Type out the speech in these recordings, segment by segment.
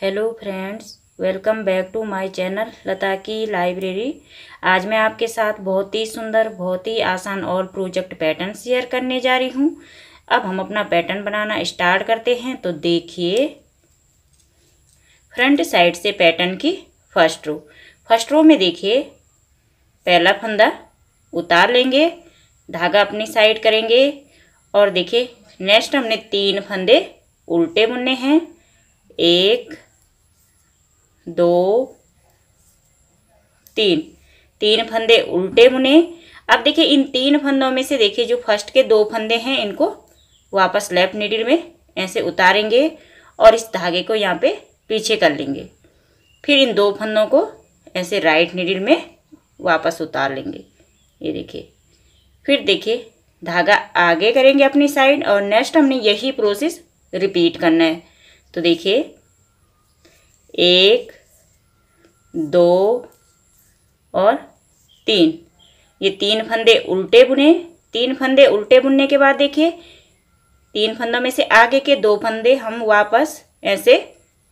hello friends welcome back to my channel Lata की library आज मैं आपके साथ बहुत ही सुंदर बहुत ही आसान और प्रोजेक्ट पैटर्न शेयर करने जा रही हूँ अब हम अपना पैटर्न बनाना स्टार्ट करते हैं तो देखिए फ्रंट साइड से पैटर्न की फर्स्ट रो फर्स्ट रो में देखिए पहला फंदा उतार लेंगे धागा अपनी साइड करेंगे और देखिए नेक्स्ट हमने तीन फंदे उल्टे बुनने हैं एक दो तीन तीन फंदे उल्टे बुने अब देखिए इन तीन फंदों में से देखिए जो फर्स्ट के दो फंदे हैं इनको वापस लेफ्ट नीडल में ऐसे उतारेंगे और इस धागे को यहाँ पे पीछे कर लेंगे फिर इन दो फंदों को ऐसे राइट नीडल में वापस उतार लेंगे ये देखिए फिर देखिए धागा आगे करेंगे अपनी साइड और नेक्स्ट हमने यही प्रोसेस रिपीट करना है तो देखिए एक दो और तीन ये तीन फंदे उल्टे बुने तीन फंदे उल्टे बुनने के बाद देखिए तीन फंदों में से आगे के दो फंदे हम वापस ऐसे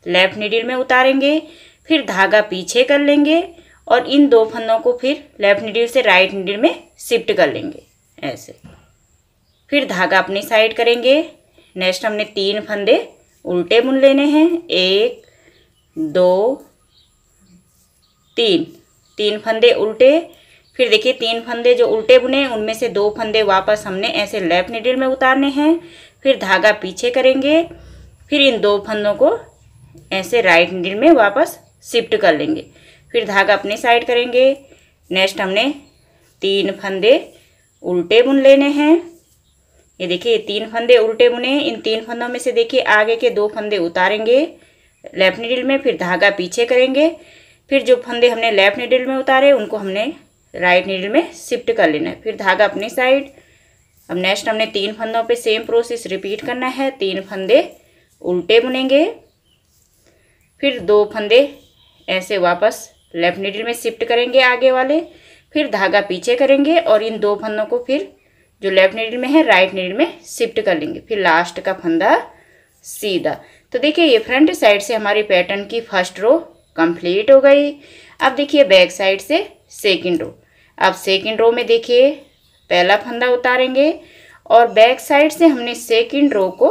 लेफ्ट नीडिल में उतारेंगे फिर धागा पीछे कर लेंगे और इन दो फंदों को फिर लेफ्ट नीडिल से राइट नीडिल में शिफ्ट कर लेंगे ऐसे फिर धागा अपनी साइड करेंगे नेक्स्ट हमने तीन फंदे उल्टे बुन लेने हैं एक दो तीन तीन फंदे उल्टे फिर देखिए तीन फंदे जो उल्टे बुने उनमें से दो फंदे वापस हमने ऐसे लेफ्ट नीडल में उतारने हैं फिर धागा पीछे करेंगे फिर इन दो फंदों को ऐसे राइट निडल में वापस शिफ्ट कर लेंगे फिर धागा अपनी साइड करेंगे नेक्स्ट हमने तीन फंदे उल्टे बुन लेने हैं ये देखिए तीन फंदे उल्टे बुने इन तीन फंदों में से देखिए आगे के दो फंदे उतारेंगे लेफ्ट नीडल में फिर धागा पीछे करेंगे फिर जो फंदे हमने लेफ्ट नीडल में उतारे उनको हमने राइट नीडल में शिफ्ट कर लेना है फिर धागा अपनी साइड अब नेक्स्ट हमने तीन फंदों पे सेम प्रोसेस रिपीट करना है तीन फंदे उल्टे बुनेंगे फिर दो फंदे ऐसे वापस लेफ्ट नीडल में शिफ्ट करेंगे आगे वाले फिर धागा पीछे करेंगे और इन दो फंदों को फिर जो लेफ्ट नीडल में है राइट नीडल में शिफ्ट कर लेंगे फिर लास्ट का फंदा सीधा तो देखिए ये फ्रंट साइड से हमारी पैटर्न की फर्स्ट रो कंप्लीट हो गई अब देखिए बैक साइड से सेकंड रो अब सेकंड रो में देखिए पहला फंदा उतारेंगे और बैक साइड से हमने सेकंड रो को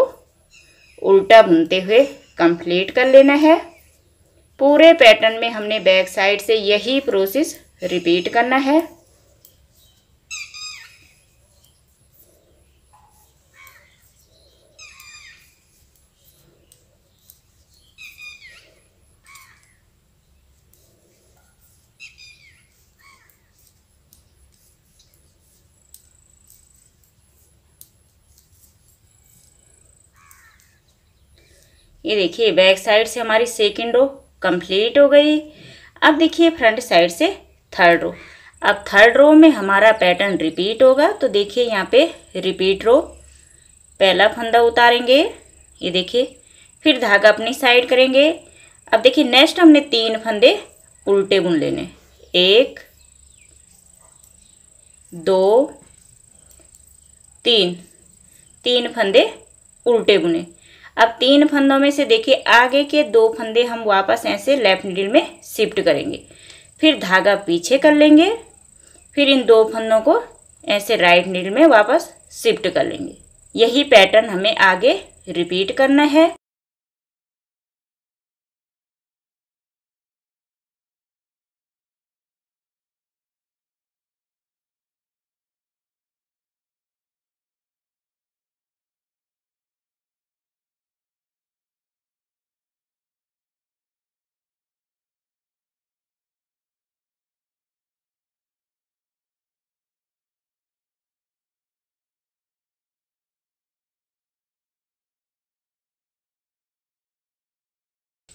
उल्टा बुनते हुए कंप्लीट कर लेना है पूरे पैटर्न में हमने बैक साइड से यही प्रोसेस रिपीट करना है ये देखिए बैक साइड से हमारी सेकेंड रो कंप्लीट हो गई अब देखिए फ्रंट साइड से थर्ड रो अब थर्ड रो में हमारा पैटर्न रिपीट होगा तो देखिए यहाँ पे रिपीट रो पहला फंदा उतारेंगे ये देखिए फिर धागा अपनी साइड करेंगे अब देखिए नेक्स्ट हमने तीन फंदे उल्टे बुन लेने एक दो तीन तीन फंदे उल्टे बुने अब तीन फंदों में से देखिए आगे के दो फंदे हम वापस ऐसे लेफ्ट नीडल में शिफ्ट करेंगे फिर धागा पीछे कर लेंगे फिर इन दो फंदों को ऐसे राइट नीडल में वापस शिफ्ट कर लेंगे यही पैटर्न हमें आगे रिपीट करना है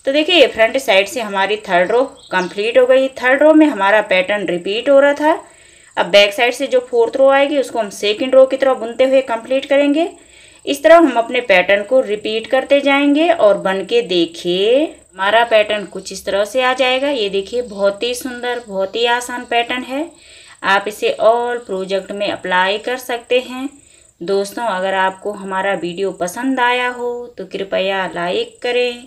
तो देखिए ये फ्रंट साइड से हमारी थर्ड रो कंप्लीट हो गई थर्ड रो में हमारा पैटर्न रिपीट हो रहा था अब बैक साइड से जो फोर्थ रो आएगी उसको हम सेकेंड रो की तरह बुनते हुए कंप्लीट करेंगे इस तरह हम अपने पैटर्न को रिपीट करते जाएंगे और बन के देखिए हमारा पैटर्न कुछ इस तरह से आ जाएगा ये देखिए बहुत ही सुंदर बहुत ही आसान पैटर्न है आप इसे ऑल प्रोजेक्ट में अप्लाई कर सकते हैं दोस्तों अगर आपको हमारा वीडियो पसंद आया हो तो कृपया लाइक करें